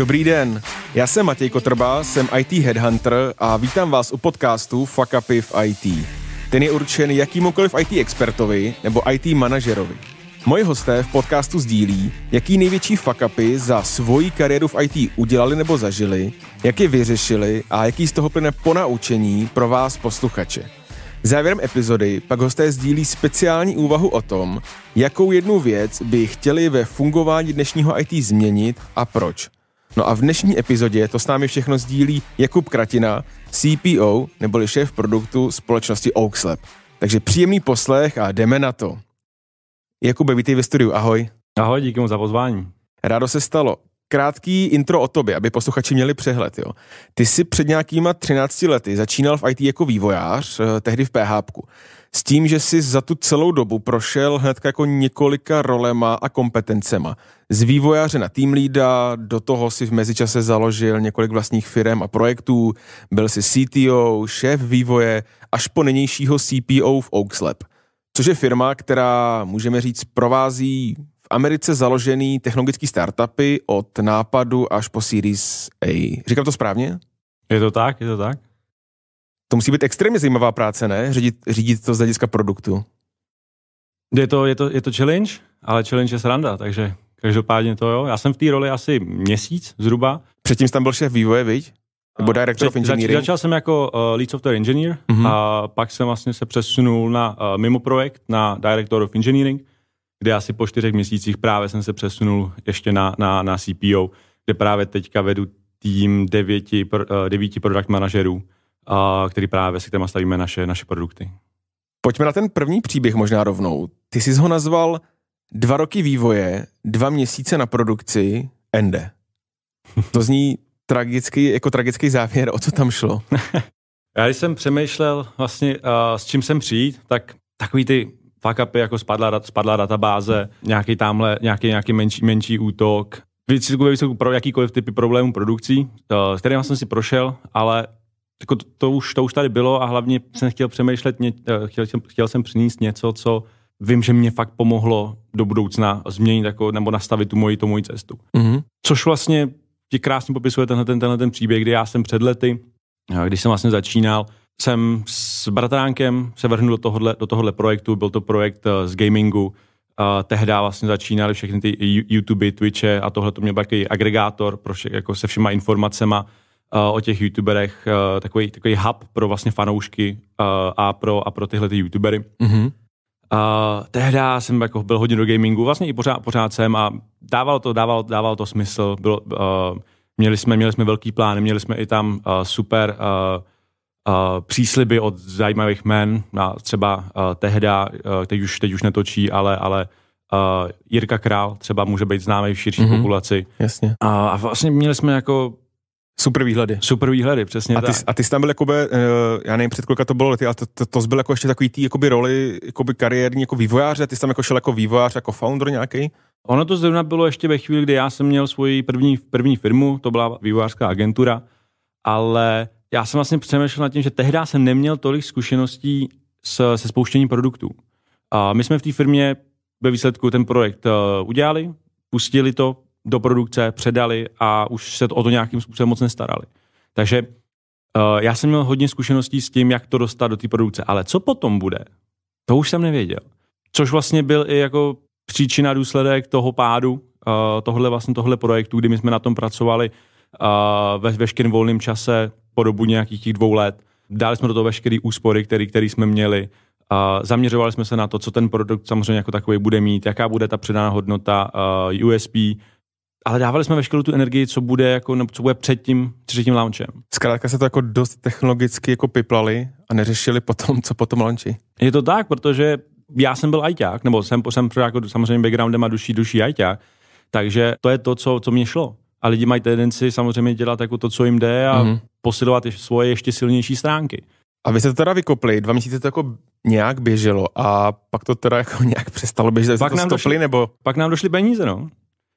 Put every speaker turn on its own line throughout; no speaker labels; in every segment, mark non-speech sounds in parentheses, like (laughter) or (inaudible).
Dobrý den, já jsem Matěj Kotrba, jsem IT Headhunter a vítám vás u podcastu Fuck Upy v IT. Ten je určen jakýmukoliv IT expertovi nebo IT manažerovi. Moji hosté v podcastu sdílí, jaký největší fuckupy za svoji kariéru v IT udělali nebo zažili, jak je vyřešili a jaký z toho plyne ponaučení pro vás posluchače. Závěrem epizody pak hosté sdílí speciální úvahu o tom, jakou jednu věc by chtěli ve fungování dnešního IT změnit a proč – No a v dnešní epizodě to s námi všechno sdílí Jakub Kratina, CPO, neboli šéf produktu společnosti Oakslab. Takže příjemný poslech a jdeme na to. Jakube, vítej ve studiu, ahoj. Ahoj, díky mu za pozvání. Rádo se stalo. Krátký intro o tobě, aby posluchači měli přehled. Jo. Ty jsi před nějakýma 13 lety začínal v IT jako vývojář, eh, tehdy v PHP. S tím, že si za tu celou dobu prošel hned jako několika rolema a kompetencema. Z vývojáře na tým lída, do toho si v mezičase založil několik vlastních firm a projektů, byl si CTO, šéf vývoje, až po nynějšího CPO v Oakslab, což je firma, která, můžeme říct, provází v Americe založený technologický startupy od nápadu až po Series A. Říkám to správně? Je to tak, je to tak. To musí být extrémně zajímavá práce, ne? Řídit, řídit to z hlediska produktu.
Je to, je, to, je to challenge, ale challenge je sranda, takže každopádně to jo. Já jsem v té roli
asi měsíc zhruba. Předtím jsem tam byl šéf vývoje, viď? Nebo director of engineering? Zač, začal
jsem jako uh, lead software engineer mm-hmm. a pak jsem vlastně se přesunul na uh, mimo projekt, na director of engineering, kde asi po čtyřech měsících právě jsem se přesunul ještě na, na, na CPO, kde právě teďka vedu tým devěti, pro, uh, devíti product manažerů který právě se kterým stavíme naše, naše produkty.
Pojďme na ten první příběh možná rovnou. Ty jsi ho nazval dva roky vývoje, dva měsíce na produkci, ende. To zní tragický, jako tragický závěr, o co tam šlo? (laughs)
Já když jsem přemýšlel vlastně, uh, s čím jsem přijít, tak takový ty fuck upy, jako spadla, spadla databáze, nějaký tamhle, nějaký, nějaký menší, menší útok, vysokou pro jakýkoliv typy problémů produkcí, uh, s kterým jsem si prošel, ale jako to, to, už, to už tady bylo a hlavně jsem chtěl přemýšlet, eh, chtěl jsem, chtěl jsem přinést něco, co vím, že mě fakt pomohlo do budoucna změnit jako, nebo nastavit tu moji, tu moji cestu. Mm-hmm. Což vlastně ti krásně popisuje tenhle, ten, tenhle ten příběh, kdy já jsem před lety, eh, když jsem vlastně začínal, jsem s bratránkem se vrhnul do tohohle, do tohohle projektu, byl to projekt eh, z gamingu, Uh, tehdy vlastně začínaly všechny ty YouTube, Twitche a tohle to měl takový agregátor pro vše, jako se všema informacema Eh, o těch youtuberech, takový, eh, takový hub pro vlastně fanoušky eh, a pro, a pro tyhle ty youtubery. Mm-hmm. Uh, tehdy jsem jako byl hodně do gamingu, vlastně i pořád, pořád jsem a dávalo to, dávalo, dávalo to smysl. Bylo, uh, měli, jsme, měli jsme velký plán, měli jsme i tam uh, super uh, uh, přísliby od zajímavých men, na třeba uh, tehda, uh, teď, už, teď už netočí, ale, ale uh, Jirka Král třeba může být známý v širší mm-hmm, populaci. Jasně. Uh, a vlastně
měli jsme jako Super výhledy.
Super výhledy, přesně a ty, tak. A ty jsi tam byl, jakoby,
eh, já nevím, před kolika to bylo lety, ale to, to, to byl jako ještě takový tý jakoby roli jakoby kariérní jako vývojáře, ty jsi tam jako šel jako vývojář, jako founder nějaký? Ono to zrovna bylo ještě ve chvíli, kdy já jsem měl
svoji první, první firmu, to byla vývojářská agentura, ale já jsem vlastně přemýšlel nad tím, že tehdy jsem neměl tolik zkušeností s, se spouštěním produktů. A my jsme v té firmě ve výsledku ten projekt uh, udělali, pustili to, do produkce, předali a už se o to nějakým způsobem moc nestarali. Takže uh, já jsem měl hodně zkušeností s tím, jak to dostat do té produkce, ale co potom bude, to už jsem nevěděl. Což vlastně byl i jako příčina, důsledek toho pádu, uh, tohle vlastně tohle projektu, kdy my jsme na tom pracovali uh, ve veškerém volném čase po dobu nějakých těch dvou let. Dali jsme do toho veškerý úspory, který, který jsme měli. Uh, zaměřovali jsme se na to, co ten produkt samozřejmě jako takový bude mít, jaká bude ta přidaná hodnota uh, USP, ale dávali
jsme veškerou tu energii, co bude, jako, nebo co bude před tím třetím launchem. Zkrátka se to jako dost technologicky jako piplali a neřešili potom, co potom launchi. Je to tak, protože já jsem
byl ajťák, nebo jsem, jsem jako samozřejmě backgroundem a duší duší ajťák, takže to je to, co, co mě šlo. A lidi mají tendenci samozřejmě dělat jako to, co jim jde a mm-hmm. posilovat je, svoje ještě silnější
stránky. A vy jste to teda vykopli, dva měsíce to jako nějak běželo a pak to teda jako (laughs) nějak přestalo běžet, pak nám stopli, došli, nebo? Pak nám došly peníze, no.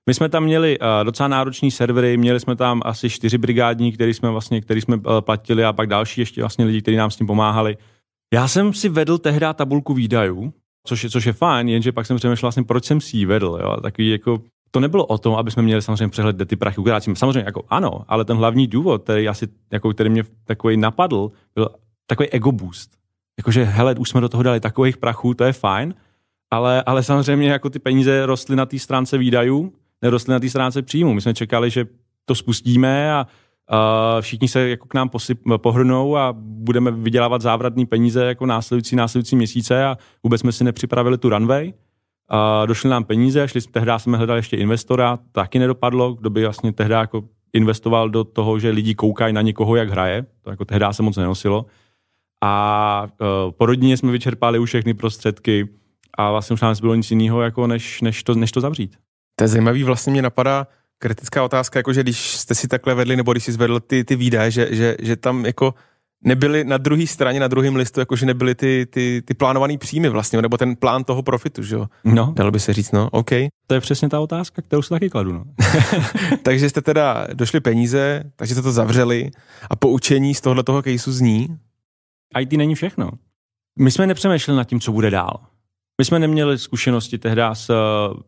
My jsme tam měli uh, docela
nároční servery, měli jsme tam asi čtyři brigádní, který jsme vlastně, který jsme uh, platili a pak další ještě vlastně lidi, kteří nám s tím pomáhali. Já jsem si vedl tehdy tabulku výdajů, což je, což je fajn, jenže pak jsem přemýšlel vlastně, proč jsem si ji vedl. Jo? Takový jako, to nebylo o tom, aby jsme měli samozřejmě přehled, kde ty prachy ukrátíme. Samozřejmě jako ano, ale ten hlavní důvod, který, asi, jako, který mě takový napadl, byl takový ego boost. Jakože hele, už jsme do toho dali takových prachů, to je fajn, ale, ale samozřejmě jako ty peníze rostly na té stránce výdajů, nerostly na té stránce příjmu. My jsme čekali, že to spustíme a a všichni se jako k nám posyp, pohrnou a budeme vydělávat závratné peníze jako následující, následující měsíce a vůbec jsme si nepřipravili tu runway. A došly nám peníze, šli, tehdy jsme hledali ještě investora, taky nedopadlo, kdo by vlastně tehdy jako investoval do toho, že lidi koukají na někoho, jak hraje, to jako tehdy se moc nenosilo. A uh, po rodině jsme vyčerpali už všechny prostředky a
vlastně už nám bylo nic jiného, jako než, než, to, než to zavřít. To je zajímavý, vlastně mě napadá kritická otázka, jakože když jste si takhle vedli, nebo když jsi zvedl ty, ty výdaje, že, že, že tam jako nebyly na druhé straně, na druhém listu, jakože nebyly ty, ty, ty plánované příjmy vlastně, nebo ten plán toho profitu, že jo? No. Dalo by se říct, no, OK. To je přesně ta otázka, kterou si taky kladu, no. (laughs) takže jste teda došli peníze, takže jste to zavřeli a poučení z tohle toho caseu zní? IT není všechno. My jsme nepřemýšleli nad tím, co bude dál. My jsme
neměli zkušenosti tehdy s eh,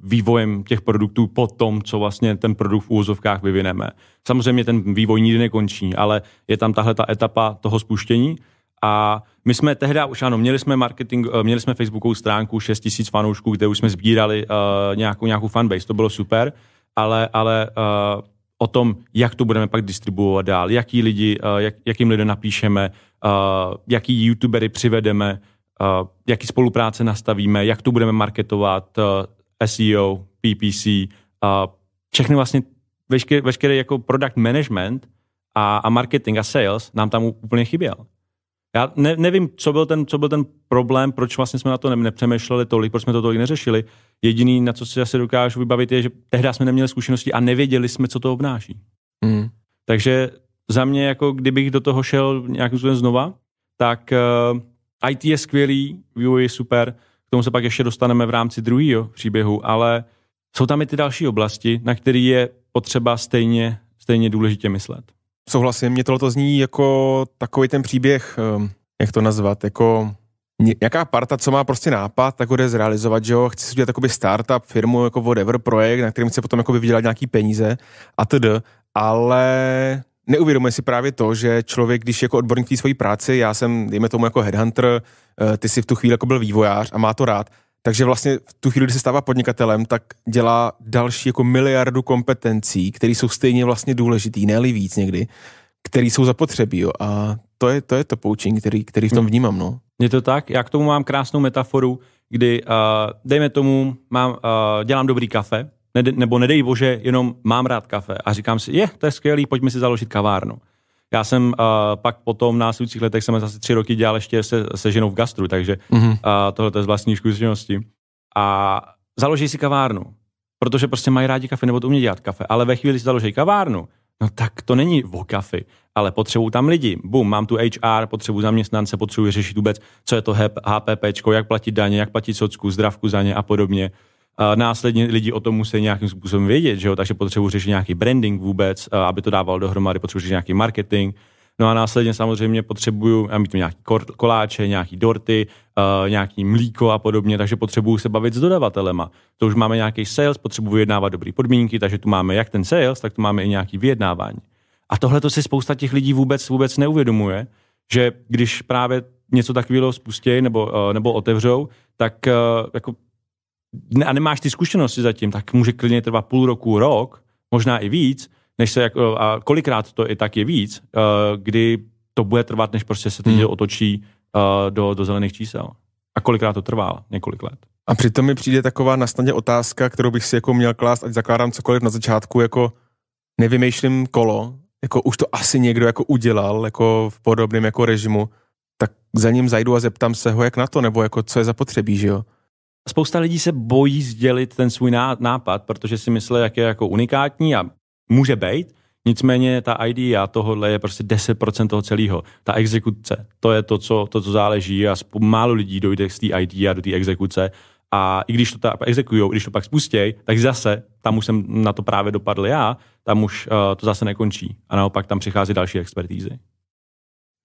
vývojem těch produktů po tom, co vlastně ten produkt v úzovkách vyvineme. Samozřejmě ten vývoj nikdy nekončí, ale je tam tahle ta etapa toho spuštění. A my jsme tehdy už ano, měli jsme marketing, eh, měli jsme facebookovou stránku 6 000 fanoušků, kde už jsme sbírali uh, nějakou, nějakou fanbase, to bylo super, ale, ale uh, o tom, jak to budeme pak distribuovat dál, jaký lidi, jak, jakým lidem napíšeme, jaký youtubery přivedeme, Eh, jaký spolupráce nastavíme, jak to budeme marketovat, eh, SEO, PPC, eh, všechny vlastně, veškerý, veškerý jako product management a, a marketing a sales nám tam úplně chyběl. Já ne, nevím, co byl, ten, co byl ten problém, proč vlastně jsme na to nepřemýšleli tolik, proč jsme to tolik neřešili. Jediný, na co si asi dokážu vybavit, je, že tehdy jsme neměli zkušenosti a nevěděli jsme, co to obnáší. Mm. Takže za mě, jako kdybych do toho šel nějakým způsobem znova, tak uh, IT je skvělý, vývoj je super, k tomu se pak ještě dostaneme v rámci druhého příběhu, ale jsou tam i ty další oblasti, na které je potřeba stejně, stejně důležitě myslet.
Souhlasím, mě tohle zní jako takový ten příběh, ehm, jak to nazvat, jako nějaká parta, co má prostě nápad, tak ho jde zrealizovat, že jo, chci si udělat jakoby startup, firmu, jako whatever, projekt, na kterém chce potom jakoby vydělat nějaký peníze a td. Ale neuvědomuje si právě to, že člověk, když jako odborník v svojí práci, já jsem, dejme tomu jako headhunter, eh, ty si v tu chvíli jako byl vývojář a má to rád, takže vlastně v tu chvíli, kdy se stává podnikatelem, tak dělá další jako miliardu kompetencí, které jsou stejně vlastně důležitý, ne víc někdy, které jsou zapotřebí. Jo. A to je, to je to poučení, který, který v tom hm. vnímám. No.
Je to tak? Já k tomu mám krásnou metaforu, kdy, uh, dejme tomu, mám, uh, dělám dobrý kafe nede, nebo nedej bože, jenom mám rád kafe a říkám si, je, to je skvělý, pojďme si založit kavárnu. Já jsem uh, pak potom v následujících letech jsem zase tři roky dělal ještě se, se ženou v gastru, takže mm-hmm. uh, tohle je z vlastní zkušenosti. A založí si kavárnu, protože prostě mají rádi kafe nebo to umějí dělat kafe, ale ve chvíli si založí kavárnu, No tak to není o kafe, ale potřebuju tam lidi. Bum, mám tu HR, potřebuju zaměstnance, potřebuji řešit vůbec, co je to HPP, jak platit daně, jak platit socku, zdravku za ně a podobně následně lidi o tom musí nějakým způsobem vědět, že jo? takže potřebuji řešit nějaký branding vůbec, aby to dával dohromady, potřebuji řešit nějaký marketing, No a následně samozřejmě potřebuju já mít nějaký koláče, nějaký dorty, nějaký mlíko a podobně, takže potřebuju se bavit s dodavatelema. To už máme nějaký sales, potřebuji vyjednávat dobré podmínky, takže tu máme jak ten sales, tak tu máme i nějaký vyjednávání. A tohle to si spousta těch lidí vůbec vůbec neuvědomuje, že když právě něco takového spustí nebo, nebo otevřou, tak jako a nemáš ty zkušenosti zatím, tak může klidně trvat půl roku, rok, možná i víc, než se, jak, eh, a kolikrát to i tak je víc, eh, kdy to bude trvat, než prostě se ty hmm. otočí eh, do, do zelených čísel. A kolikrát to trvá, několik let.
A přitom mi přijde taková nastaně otázka, kterou bych si jako měl klást, ať zakládám cokoliv na začátku, jako nevymýšlím kolo, jako už to asi někdo jako udělal, jako v podobném jako režimu, tak za ním zajdu a zeptám se ho, jak na to, nebo jako co je zapotřebí, že jo?
Spousta lidí se bojí sdělit ten svůj nápad, protože si myslí, jak je jako unikátní a může být, nicméně ta a tohle je prostě 10% toho celého. Ta exekuce, to je to, co, to, co záleží a málo lidí dojde z té a do té exekuce a i když to ta, exekujou, když to pak spustějí, tak zase, tam už jsem na to právě dopadl já, tam už uh, to zase nekončí a naopak tam přichází další expertízy.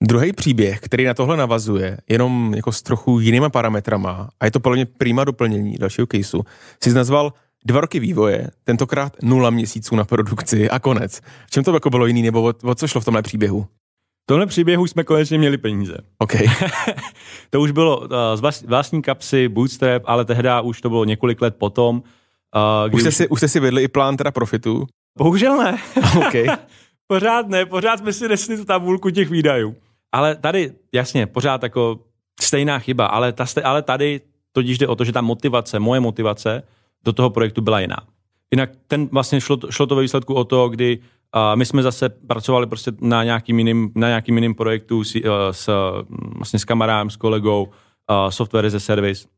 Druhý příběh, který na tohle navazuje, jenom jako s trochu jinýma parametrama, a je to podle mě prima doplnění dalšího caseu, Si nazval dva roky vývoje, tentokrát nula měsíců na produkci a konec. V čem to jako bylo jiný, nebo o, o co šlo v tomhle příběhu? V tomhle příběhu jsme konečně
měli peníze. OK. (laughs) to už bylo uh, z vlastní kapsy, bootstrap, ale tehdy už to bylo několik let potom. Uh, už, jste už... Si, už jste si vedli i plán teda profitu? Bohužel ne. OK. (laughs) pořád ne, pořád jsme si nesli tu tabulku těch výdajů. Ale tady, jasně, pořád jako stejná chyba, ale, ta, ale tady totiž jde o to, že ta motivace, moje motivace do toho projektu byla jiná. Jinak ten vlastně šlo, šlo to ve výsledku o to, kdy uh, my jsme zase pracovali prostě na nějakým jiným, na nějakým jiným projektu s, uh, s, mm, vlastně s kamarádem, s kolegou, uh, software as a service,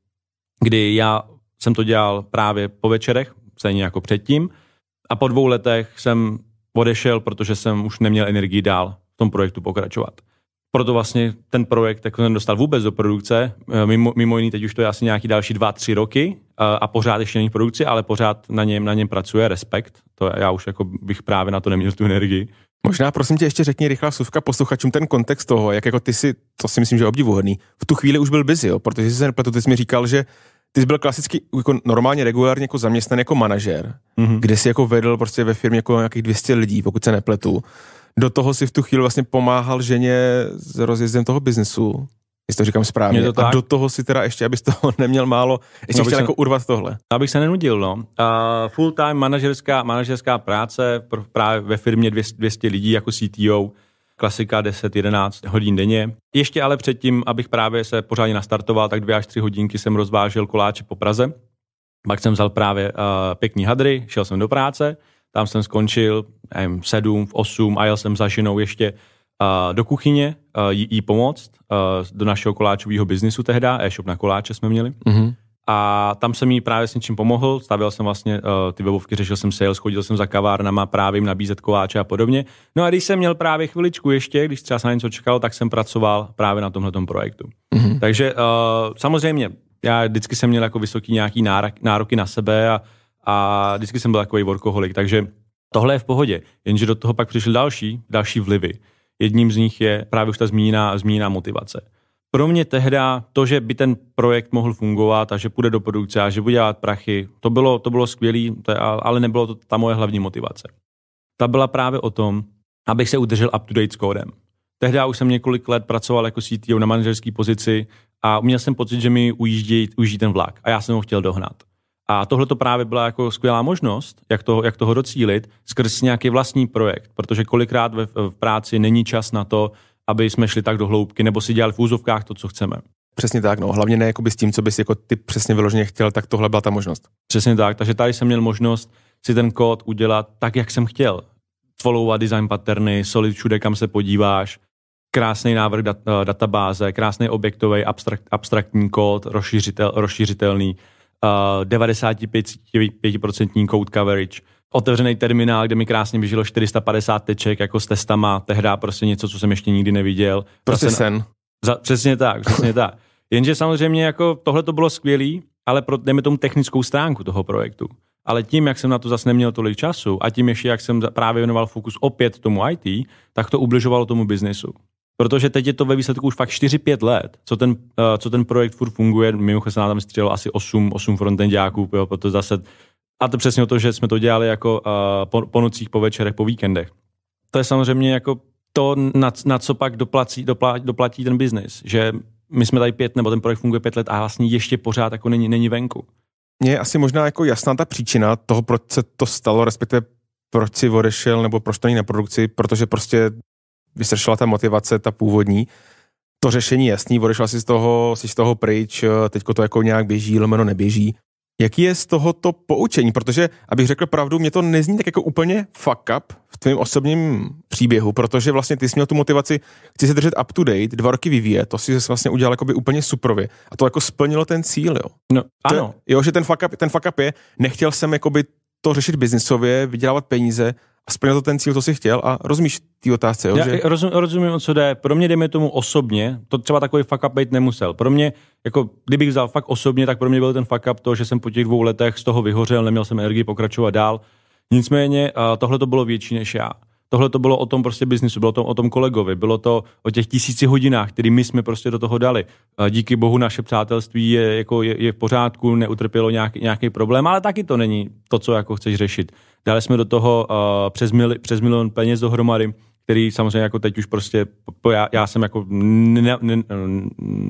kdy já jsem to dělal právě po večerech, stejně jako předtím. A po dvou letech jsem odešel, protože jsem už neměl energii dál v tom projektu pokračovat proto vlastně ten projekt jako nedostal vůbec do produkce. Eh, mimo, mimo jiný teď už to je asi nějaký další dva, tři roky eh, a, pořád ještě není v produkci, ale pořád na něm, na něm pracuje respekt. To já už jako bych
právě na to neměl tu energii. Možná prosím tě ještě řekni rychlá suvka posluchačům ten kontext toho, jak jako ty si, to si myslím, že je obdivuhodný, v tu chvíli už byl busy, jo, protože jsi se nepletu, ty jsi mi říkal, že ty jsi byl klasicky jako normálně regulárně jako zaměstnan jako manažer, mm-hmm. kde jsi jako vedl prostě ve firmě jako nějakých 200 lidí, pokud se nepletu do toho si v tu chvíli vlastně pomáhal ženě s rozjezdem toho biznesu. Jestli to říkám správně. to tak? A do toho si teda ještě, abys toho (laughs) neměl málo, ještě no, chtěl se, jako urvat tohle. No,
abych se nenudil, no. Uh, full time manažerská, manažerská práce pro, právě ve firmě 200, 200 lidí jako CTO, klasika 10-11 hodin denně. Ještě ale předtím, abych právě se pořádně nastartoval, tak dvě až tři hodinky jsem rozvážel koláče po Praze. Pak jsem vzal právě uh, pěkný hadry, šel jsem do práce tam jsem skončil, nevím, v 7, v 8 a jel jsem za ženou ještě uh, do kuchyně uh, jí, jí pomoct uh, do našeho koláčového biznisu tehda, e-shop na koláče jsme měli. Mm-hmm. A tam jsem jí právě s něčím pomohl, stavěl jsem vlastně uh, ty webovky, řešil jsem sales, chodil jsem za kavárnama, právě jim nabízet koláče a podobně. No a když jsem měl právě chviličku ještě, když třeba se na něco čekal, tak jsem pracoval právě na tomhle projektu. Mm-hmm. Takže uh, samozřejmě, já vždycky jsem měl jako vysoký nějaký nárok nároky na sebe a a vždycky jsem byl takový workoholik, takže tohle je v pohodě, jenže do toho pak přišly další, další vlivy. Jedním z nich je právě už ta zmíněná, zmíněná motivace. Pro mě tehda to, že by ten projekt mohl fungovat a že půjde do produkce a že bude dělat prachy, to bylo, to bylo skvělé, ale nebylo to ta moje hlavní motivace. Ta byla právě o tom, abych se udržel up to date s kódem. Tehdy už jsem několik let pracoval jako CTO na manažerské pozici a měl jsem pocit, že mi ujíždí, ujíždí ten vlak a já jsem ho chtěl dohnat. A tohle to právě byla jako skvělá možnost, jak, toho, jak toho docílit skrz nějaký vlastní projekt, protože kolikrát ve, v práci není čas na to, aby jsme šli tak do hloubky nebo si dělali v úzovkách to, co chceme.
Přesně tak, no. Hlavně ne jakoby s tím, co bys jako ty přesně vyloženě chtěl,
tak tohle byla ta možnost. Přesně tak, takže tady jsem měl možnost si ten kód udělat tak, jak jsem chtěl. Followovat design patterny, solid všude, kam se podíváš, krásný návrh dat, eh, databáze, krásný objektový abstrakt, abstraktní kód, rozšířitel, rozšířitelný. 95% eh, code coverage, otevřený terminál, kde mi krásně vyžilo 450 teček jako s testama, tehdy prostě něco, co jsem ještě nikdy neviděl. Prostě Zase, sen. Za, přesně tak, přesně (laughs) tak. Jenže samozřejmě jako tohle to bylo skvělý, ale pro, dejme tomu technickou stránku toho projektu. Ale tím, jak jsem na to zase neměl tolik času a tím ještě, jak jsem právě věnoval fokus opět tomu IT, tak to ubližovalo tomu biznesu. Protože teď je to ve výsledku už fakt 4-5 let, co ten, eh, co ten projekt furt funguje. Mimochodem nám tam střílelo asi 8, 8 frontendáků, jo, protože zase a to přesně o to, že jsme to dělali jako uh, po, po nocích, po večerech, po víkendech. To je samozřejmě jako to, na, na co pak doplací, doplá, doplatí ten biznis, že my jsme tady pět, nebo ten projekt funguje pět let a vlastně ještě pořád jako není, není venku.
Mně je asi možná jako jasná ta příčina toho, proč se to stalo, respektive proč si odešel, nebo proč to není na produkci, protože prostě vysršela ta motivace, ta původní. To řešení jasný, odešla si z toho, si z toho pryč, eh, teďko to jako nějak běží, lomeno neběží. Jaký je z tohoto poučení? Protože, abych řekl pravdu, mě to nezní tak jako úplně fuck up v tvém osobním příběhu, protože vlastně ty jsi měl tu motivaci, chci se držet up to date, dva roky vyvíjet, to si vlastně udělal jako by úplně suprově. A to jako splnilo ten cíl, jo. No, to, ano. jo, že ten fuck, up, ten fuck up je, nechtěl jsem jako by to řešit biznisově, vydělávat peníze, splnil to ten cíl, co si chtěl a rozumíš ty otázce. Jo, Já že...
rozum, rozumím, o co jde. Pro mě, dejme tomu osobně, to třeba takový fuck up být nemusel. Pro mě, jako kdybych vzal fakt osobně, tak pro mě byl ten fuck up to, že jsem po těch dvou letech z toho vyhořel, neměl jsem energii pokračovat dál. Nicméně tohle to bylo větší než já tohle to bylo o tom prostě biznisu, bylo to o tom kolegovi, bylo to o těch tisíci hodinách, které my jsme prostě do toho dali. Díky bohu naše přátelství je, jako je, je v pořádku, neutrpělo nějaký, nějaký problém, ale taky to není to, co jako chceš řešit. Dali jsme do toho uh, přes, mili, přes milion peněz dohromady, který samozřejmě jako teď už prostě, po, já, já jsem jako nena, nen,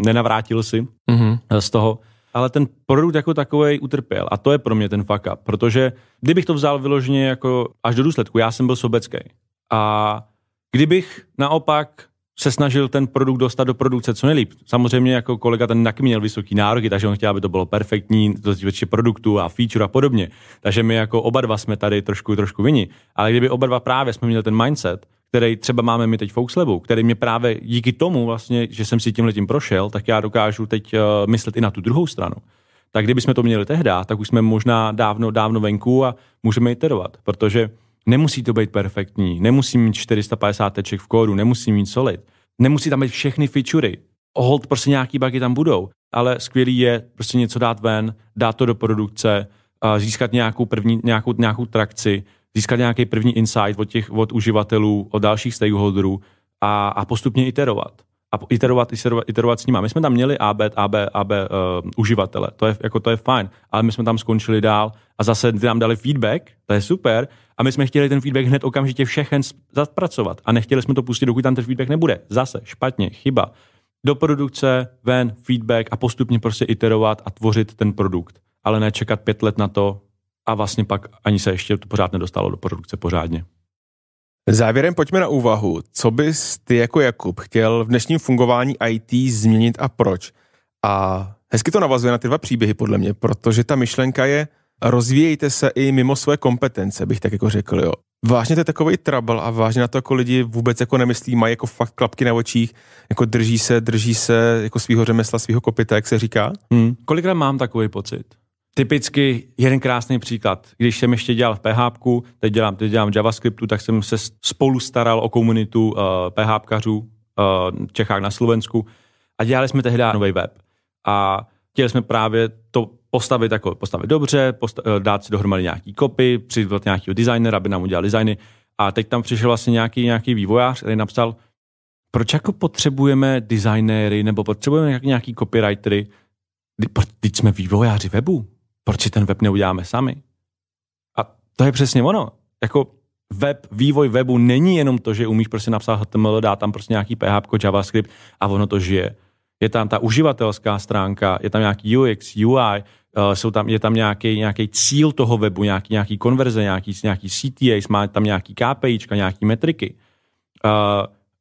nenavrátil si mm-hmm. z toho, ale ten produkt jako takový utrpěl. A to je pro mě ten fuck up, protože kdybych to vzal vyloženě jako až do důsledku, já jsem byl sobecký. A kdybych naopak se snažil ten produkt dostat do produkce co nejlíp. Samozřejmě jako kolega ten taky měl vysoký nároky, takže on chtěl, aby to bylo perfektní, to zvětší produktu a feature a podobně. Takže my jako oba dva jsme tady trošku, trošku vyni. Ale kdyby oba dva právě jsme měli ten mindset, který třeba máme my teď v Foxlebu, který mě právě díky tomu vlastně, že jsem si tím letím prošel, tak já dokážu teď eh, myslet i na tu druhou stranu. Tak jsme to měli tehdy, tak už jsme možná dávno, dávno venku a můžeme iterovat, protože Nemusí to být perfektní, nemusí mít 450 teček v kódu, nemusí mít solid, nemusí tam být všechny featurey. Hold prostě nějaký bugy tam budou, ale skvělý je prostě něco dát ven, dát to do produkce, získat nějakou první, nějakou, nějakou trakci, získat nějaký první insight od těch, od uživatelů, od dalších stakeholderů a, a postupně iterovat a iterovat, iterovat, iterovat s nima. My jsme tam měli AB, AB, AB uh, eh, uživatele, to je, jako, to je fajn, ale my jsme tam skončili dál a zase nám dali feedback, to je super, a my jsme chtěli ten feedback hned okamžitě všechen zapracovat a nechtěli jsme to pustit, dokud tam ten feedback nebude. Zase špatně, chyba. Do produkce, ven, feedback a postupně prostě iterovat a tvořit ten produkt, ale nečekat pět let na to a vlastně pak ani se ještě to pořád nedostalo do produkce pořádně.
Závěrem pojďme na úvahu, co bys ty jako Jakub chtěl v dnešním fungování IT změnit a proč. A hezky to navazuje na ty dva příběhy podle mě, protože ta myšlenka je, rozvíjejte se i mimo své kompetence, bych tak jako řekl, jo. Vážně to je takový trouble a vážně na to jako lidi vůbec jako nemyslí, mají jako fakt klapky na očích, jako drží se, drží se jako svého řemesla, svého kopita, jak se říká. Hmm. Kolikrát mám takový pocit?
typicky jeden krásný příklad. Když jsem ještě dělal v PHP, teď dělám, teď dělám JavaScriptu, tak jsem se spolu staral o komunitu uh, eh, PHPkařů uh, eh, v Čechách na Slovensku a dělali jsme tehdy nový web. A chtěli jsme právě to postavit jako postavit dobře, posta- eh, dát si dohromady nějaký kopy, přizvat nějakého designera, aby nám udělal designy. A teď tam přišel vlastně nějaký, nějaký vývojář, který napsal, proč jako potřebujeme designéry nebo potřebujeme nějaký copywritery, teď jsme vývojáři webu, proč si ten web neuděláme sami? A to je přesně ono. Jako web, vývoj webu není jenom to, že umíš prostě napsat HTML, dá tam prostě nějaký PHP, JavaScript a ono to žije. Je tam ta uživatelská stránka, je tam nějaký UX, UI, eh, jsou tam, je tam nějaký, nějaký cíl toho webu, nějaký, nějaký konverze, nějaký, nějaký CTA, má tam nějaký KPIčka, nějaký metriky. Eh,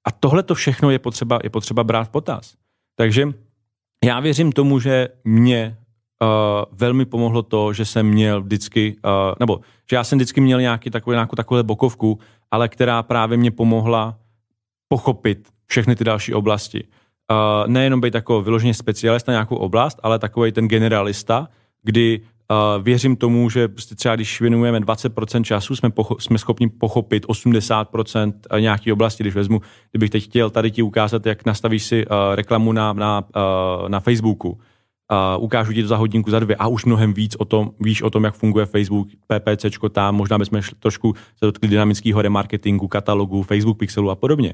a tohle to všechno je potřeba, je potřeba brát v potaz. Takže já věřím tomu, že mě uh, velmi pomohlo to, že jsem měl vždycky, uh, nebo že já jsem vždycky měl nějaký takový, nějakou takovou bokovku, ale která právě mě pomohla pochopit všechny ty další oblasti. Uh, nejenom být jako vyloženě specialista na nějakou oblast, ale takový ten generalista, kdy uh, věřím tomu, že prostě třeba když věnujeme 20% času, jsme, pocho- jsme schopni pochopit 80% nějaké oblasti. Když vezmu, kdybych teď chtěl tady ti ukázat, jak nastavíš si uh, reklamu na, na, uh, na Facebooku, a ukážu ti to za hodinku, za dvě a už mnohem víc o tom, víš o tom, jak funguje Facebook, PPC, tam možná bychom trošku se dotkli dynamického remarketingu, katalogu, Facebook pixelu a podobně.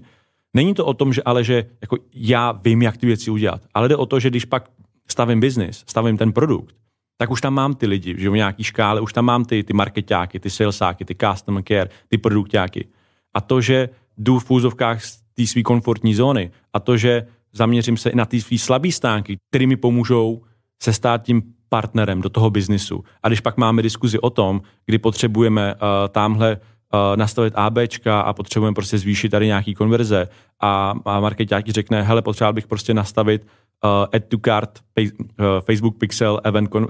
Není to o tom, že ale že jako já vím, jak ty věci udělat, ale jde o to, že když pak stavím biznis, stavím ten produkt, tak už tam mám ty lidi, že v nějaký škále, už tam mám ty, ty marketáky, ty salesáky, ty custom care, ty produktáky. A to, že jdu v půzovkách z té své komfortní zóny a to, že zaměřím se i na ty své slabé stánky, které mi pomůžou se stát tím partnerem do toho biznisu. A když pak máme diskuzi o tom, kdy potřebujeme uh, tamhle uh, nastavit ABčka a potřebujeme prostě zvýšit tady nějaký konverze a, a marketák řekne, hele, potřeboval bych prostě nastavit uh, add to cart pay, uh, Facebook Pixel event, uh,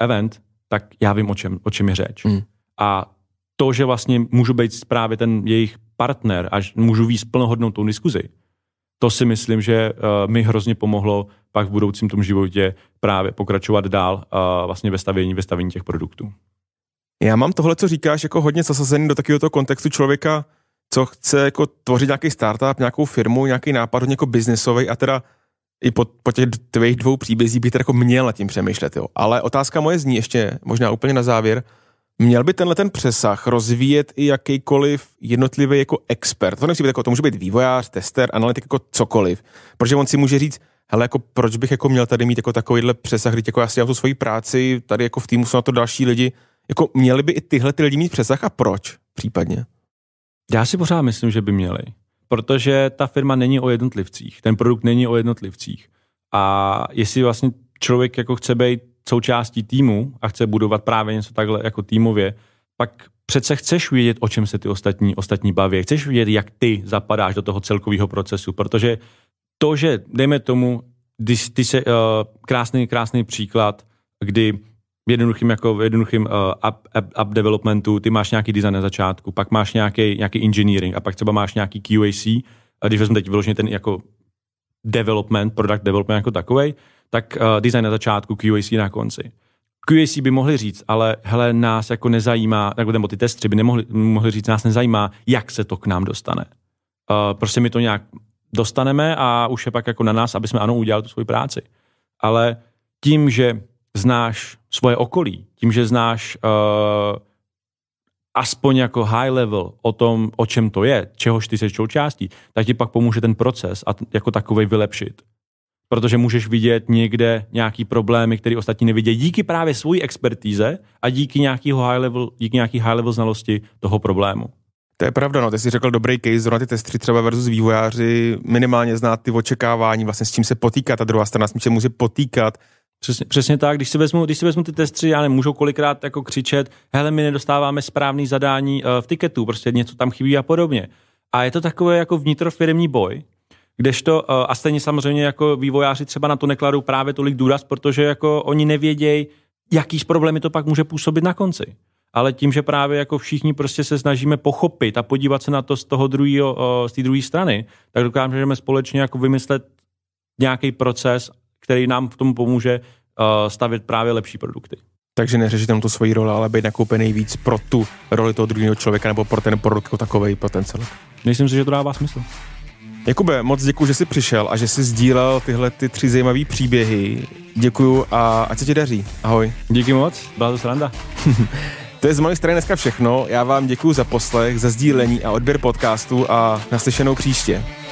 event, tak já vím, o čem, o čem je řeč. Mm. A to, že vlastně můžu být právě ten jejich partner, až můžu víc plnohodnou tu diskuzi, to si myslím, že uh, mi hrozně pomohlo pak v budoucím tom životě právě pokračovat dál uh,
vlastně ve stavění, ve stavění těch produktů. Já mám tohle, co říkáš, jako hodně zasazený do takového kontextu člověka, co chce jako tvořit nějaký startup, nějakou firmu, nějaký nápad, hodně jako biznesový a teda i po, po těch tvých dvou příbězích bych teda jako měl nad tím přemýšlet, jo. Ale otázka moje zní ještě, možná úplně na závěr, Měl by tenhle ten přesah rozvíjet i jakýkoliv jednotlivý jako expert. To nemusí být jako, to může být vývojář, tester, analytik, jako cokoliv. Protože on si může říct, hele, jako proč bych jako měl tady mít jako takovýhle přesah, když jako já si dělám tu svoji práci, tady jako v týmu jsou na to další lidi. Jako měli by i tyhle ty lidi mít přesah a proč případně? Já si pořád myslím, že by měli, protože ta firma není o jednotlivcích, ten
produkt není o jednotlivcích. A jestli vlastně člověk jako chce být součástí týmu a chce budovat právě něco takhle jako týmově, pak přece chceš vědět, o čem se ty ostatní, ostatní baví. Chceš vědět, jak ty zapadáš do toho celkového procesu, protože to, že, dejme tomu, když ty se, uh, krásný, krásný příklad, kdy v jednoduchým, jako v jednoduchým uh, app, app, app, developmentu ty máš nějaký design na začátku, pak máš nějaký, nějaký engineering a pak třeba máš nějaký QAC, a když vezmu teď vyloženě ten jako development, product development jako takový, tak uh, design na začátku, QAC na konci. QAC by mohli říct, ale hele, nás jako nezajímá, nebo, nebo ty testři by nemohli mohli říct, nás nezajímá, jak se to k nám dostane. Uh, prostě my to nějak dostaneme a už je pak jako na nás, aby jsme ano udělali tu svoji práci. Ale tím, že znáš svoje okolí, tím, že znáš uh, aspoň jako high level o tom, o čem to je, čehož ty se součástí, tak ti pak pomůže ten proces a t- jako takový vylepšit protože můžeš vidět někde nějaký problémy, které ostatní nevidí, díky právě
své expertíze a díky nějakého high level, díky nějaký high level znalosti toho problému. To je pravda, no, ty jsi řekl dobrý case, zrovna ty testři třeba versus vývojáři minimálně znát ty očekávání, vlastně s čím se potýká ta druhá strana, s čím se může potýkat, Přesně, přesně tak, když si, vezmu, když si vezmu
ty testři, já nemůžu kolikrát jako křičet, hele, my nedostáváme správný zadání eh, v tiketu, prostě něco tam chybí a podobně. A je to takové jako vnitrofiremní boj, Kdežto, eh, a stejně samozřejmě jako vývojáři třeba na to nekladou právě tolik důraz, protože jako oni nevědějí, jaký problémy to pak může působit na konci. Ale tím, že právě jako všichni prostě se snažíme pochopit a podívat se na to z toho druhého, eh, z té druhé strany, tak dokážeme společně jako vymyslet nějaký proces, který nám v tom pomůže eh, stavět právě lepší produkty.
Takže neřešit tam tu svoji roli, ale být nakoupený víc pro tu roli toho druhého člověka nebo pro ten produkt jako takový, pro ten celek. Myslím si, že to dává smysl. Jakube, moc děkuji, že jsi přišel a že jsi sdílel tyhle ty tři zajímavé příběhy. Děkuju a ať se ti daří. Ahoj. Díky moc, byla to sranda. (laughs) to je z mojej strany dneska všechno. Já vám děkuji za poslech, za sdílení a odběr podcastu a naslyšenou příště.